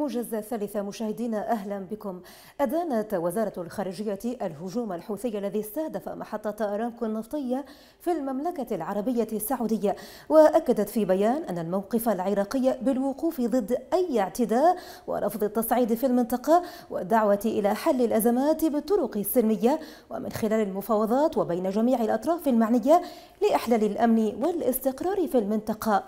موجز الثالثة مشاهدينا أهلا بكم أدانت وزارة الخارجية الهجوم الحوثي الذي استهدف محطة أرامكو النفطية في المملكة العربية السعودية وأكدت في بيان أن الموقف العراقي بالوقوف ضد أي اعتداء ورفض التصعيد في المنطقة والدعوة إلى حل الأزمات بالطرق السلمية ومن خلال المفاوضات وبين جميع الأطراف المعنية لإحلال الأمن والاستقرار في المنطقة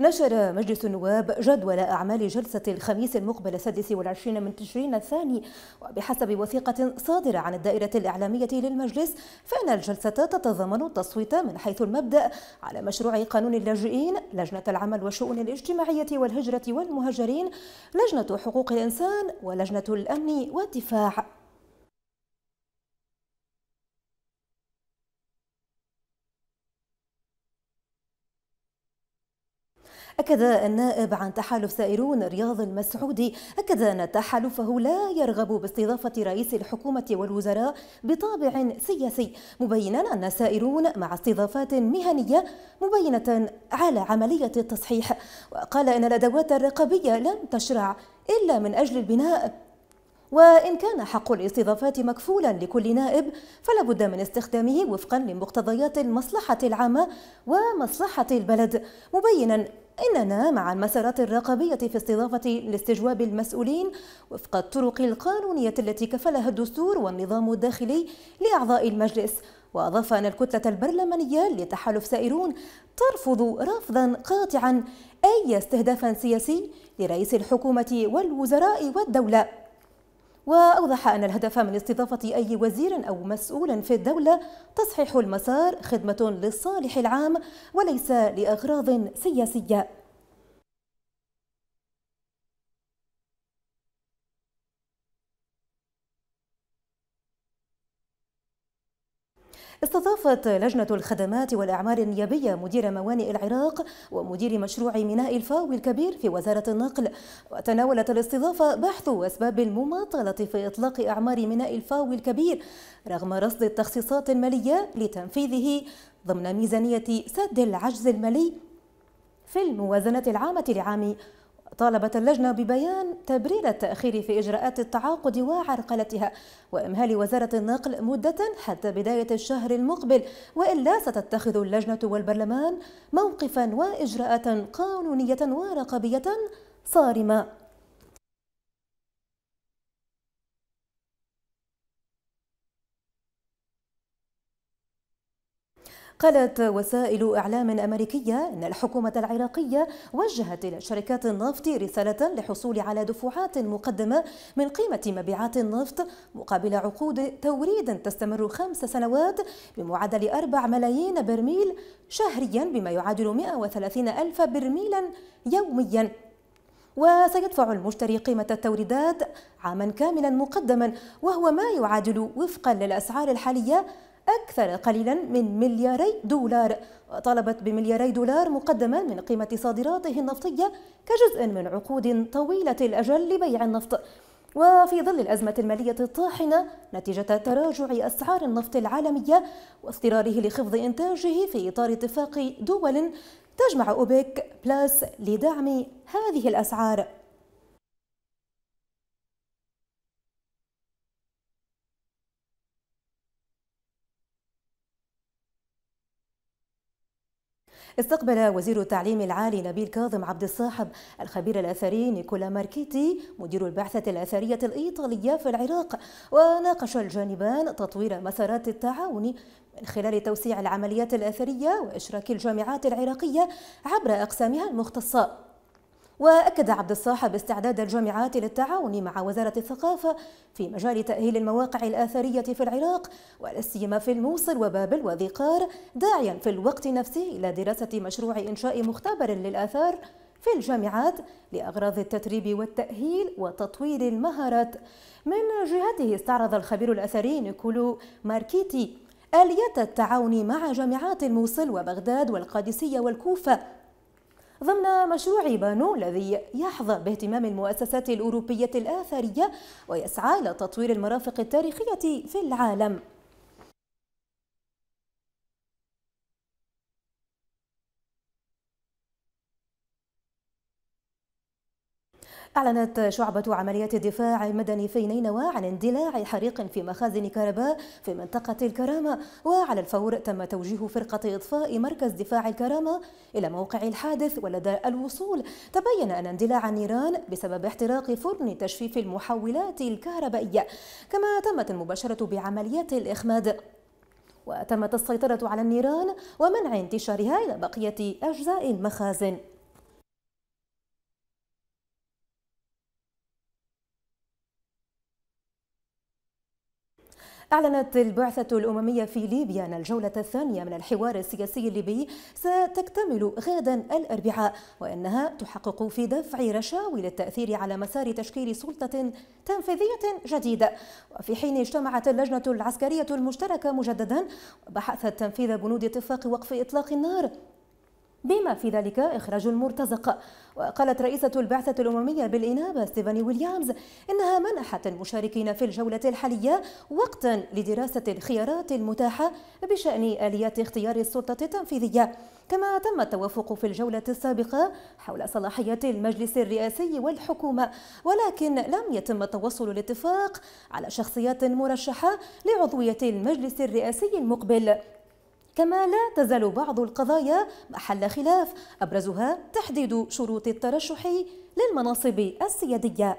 نشر مجلس النواب جدول أعمال جلسة الخميس المقبل السادس والعشرين من تشرين الثاني وبحسب وثيقة صادرة عن الدائرة الإعلامية للمجلس فإن الجلسة تتضمن التصويت من حيث المبدأ على مشروع قانون اللاجئين لجنة العمل والشؤون الاجتماعية والهجرة والمهاجرين لجنة حقوق الإنسان ولجنة الأمن والدفاع أكد النائب عن تحالف سائرون رياض المسعودي أكد أن تحالفه لا يرغب باستضافة رئيس الحكومة والوزراء بطابع سياسي مبينا أن سائرون مع استضافات مهنية مبينة على عملية التصحيح وقال إن الأدوات الرقابية لم تشرع إلا من أجل البناء وإن كان حق الاستضافات مكفولا لكل نائب فلا بد من استخدامه وفقا لمقتضيات المصلحة العامة ومصلحة البلد مبينا إننا مع المسارات الرقابية في استضافة لاستجواب المسؤولين وفق الطرق القانونية التي كفلها الدستور والنظام الداخلي لأعضاء المجلس وأضاف أن الكتلة البرلمانية لتحالف سائرون ترفض رفضا قاطعا أي استهداف سياسي لرئيس الحكومة والوزراء والدولة وأوضح أن الهدف من استضافة أي وزير أو مسؤول في الدولة تصحيح المسار خدمة للصالح العام وليس لأغراض سياسية استضافت لجنة الخدمات والأعمال النيابية مدير موانئ العراق ومدير مشروع ميناء الفاوي الكبير في وزارة النقل وتناولت الاستضافة بحث أسباب المماطلة في إطلاق أعمار ميناء الفاوي الكبير رغم رصد التخصيصات المالية لتنفيذه ضمن ميزانية سد العجز المالي في الموازنة العامة لعام طالبت اللجنة ببيان تبرير التأخير في إجراءات التعاقد وعرقلتها وإمهال وزارة النقل مدة حتى بداية الشهر المقبل وإلا ستتخذ اللجنة والبرلمان موقفا وإجراءات قانونية ورقابية صارمة قالت وسائل إعلام أمريكية أن الحكومة العراقية وجهت إلى شركات النفط رسالة للحصول على دفعات مقدمة من قيمة مبيعات النفط مقابل عقود توريد تستمر خمس سنوات بمعدل 4 ملايين برميل شهريا بما يعادل 130 ألف برميلا يوميا وسيدفع المشتري قيمة التوريدات عاما كاملا مقدما وهو ما يعادل وفقا للأسعار الحالية أكثر قليلا من ملياري دولار وطالبت بملياري دولار مقدما من قيمة صادراته النفطية كجزء من عقود طويلة الأجل لبيع النفط وفي ظل الأزمة المالية الطاحنة نتيجة تراجع أسعار النفط العالمية واضطراره لخفض إنتاجه في إطار اتفاق دول تجمع أوبك بلاس لدعم هذه الأسعار استقبل وزير التعليم العالي نبيل كاظم عبد الصاحب الخبير الأثري نيكولا ماركيتي مدير البعثة الأثرية الإيطالية في العراق وناقش الجانبان تطوير مسارات التعاون من خلال توسيع العمليات الأثرية وإشراك الجامعات العراقية عبر أقسامها المختصة وأكد عبد الصاحب استعداد الجامعات للتعاون مع وزارة الثقافة في مجال تأهيل المواقع الآثرية في العراق ولا سيما في الموصل وبابل وذي قار داعيا في الوقت نفسه إلى دراسة مشروع إنشاء مختبر للآثار في الجامعات لأغراض التدريب والتأهيل وتطوير المهارات من جهته استعرض الخبير الأثري نيكولو ماركيتي آلية التعاون مع جامعات الموصل وبغداد والقادسية والكوفة ضمن مشروع بانو الذي يحظى باهتمام المؤسسات الأوروبية الآثرية ويسعى إلى تطوير المرافق التاريخية في العالم أعلنت شعبة عمليات الدفاع المدني في نينوى عن اندلاع حريق في مخازن كهرباء في منطقة الكرامة وعلى الفور تم توجيه فرقة إطفاء مركز دفاع الكرامة إلى موقع الحادث ولدى الوصول تبين أن اندلاع النيران بسبب احتراق فرن تجفيف المحولات الكهربائية كما تمت المباشرة بعمليات الإخماد وتمت السيطرة على النيران ومنع انتشارها إلى بقية أجزاء المخازن أعلنت البعثة الأممية في ليبيا أن الجولة الثانية من الحوار السياسي الليبي ستكتمل غدا الأربعاء وأنها تحقق في دفع رشاوي للتأثير على مسار تشكيل سلطة تنفيذية جديدة وفي حين اجتمعت اللجنة العسكرية المشتركة مجددا وبحثت تنفيذ بنود اتفاق وقف إطلاق النار بما في ذلك إخراج المرتزق وقالت رئيسة البعثة الأممية بالإنابة ستيفاني ويليامز إنها منحت المشاركين في الجولة الحالية وقتا لدراسة الخيارات المتاحة بشأن آليات اختيار السلطة التنفيذية كما تم التوافق في الجولة السابقة حول صلاحية المجلس الرئاسي والحكومة ولكن لم يتم التوصل لاتفاق على شخصيات مرشحة لعضوية المجلس الرئاسي المقبل كما لا تزال بعض القضايا محل خلاف أبرزها تحديد شروط الترشح للمناصب السيادية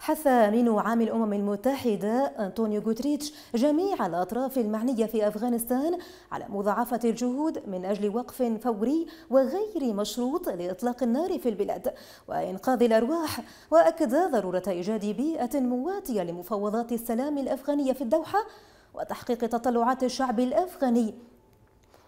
حث أمين عام الأمم المتحدة أنطونيو غوتريتش جميع الأطراف المعنية في أفغانستان على مضاعفة الجهود من أجل وقف فوري وغير مشروط لإطلاق النار في البلاد وإنقاذ الأرواح وأكد ضرورة إيجاد بيئة مواتية لمفاوضات السلام الأفغانية في الدوحة وتحقيق تطلعات الشعب الأفغاني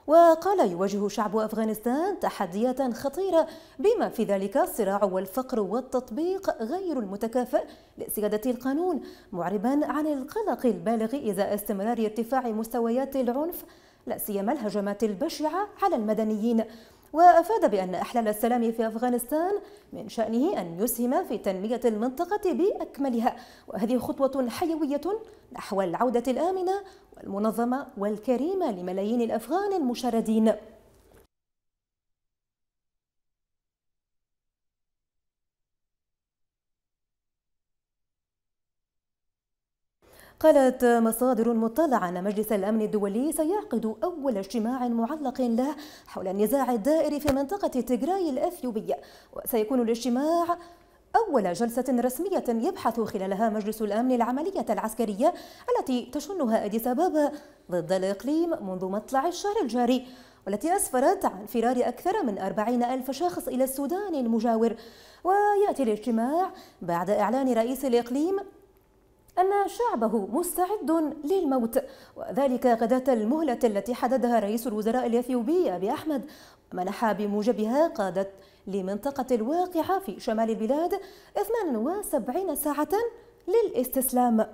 وقال يواجه شعب أفغانستان تحديات خطيرة بما في ذلك الصراع والفقر والتطبيق غير المتكافئ لسيادة القانون معربا عن القلق البالغ إذا استمرار ارتفاع مستويات العنف لا سيما الهجمات البشعة على المدنيين وأفاد بأن إحلال السلام في أفغانستان من شأنه أن يسهم في تنمية المنطقة بأكملها وهذه خطوة حيوية نحو العودة الآمنة المنظمة والكريمة لملايين الأفغان المشردين قالت مصادر مطلعة أن مجلس الأمن الدولي سيعقد أول اجتماع معلق له حول النزاع الدائر في منطقة تجراي الأثيوبية وسيكون الاجتماع أول جلسة رسمية يبحث خلالها مجلس الأمن العملية العسكرية التي تشنها أديس أبابا ضد الإقليم منذ مطلع الشهر الجاري والتي أسفرت عن فرار أكثر من أربعين ألف شخص إلى السودان المجاور ويأتي الاجتماع بعد إعلان رئيس الإقليم أن شعبه مستعد للموت وذلك غداة المهلة التي حددها رئيس الوزراء الإثيوبي أبي أحمد منح بموجبها قادت لمنطقة الواقعة في شمال البلاد 72 ساعة للاستسلام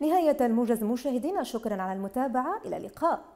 نهاية الموجز مشاهدينا شكرا على المتابعة إلى اللقاء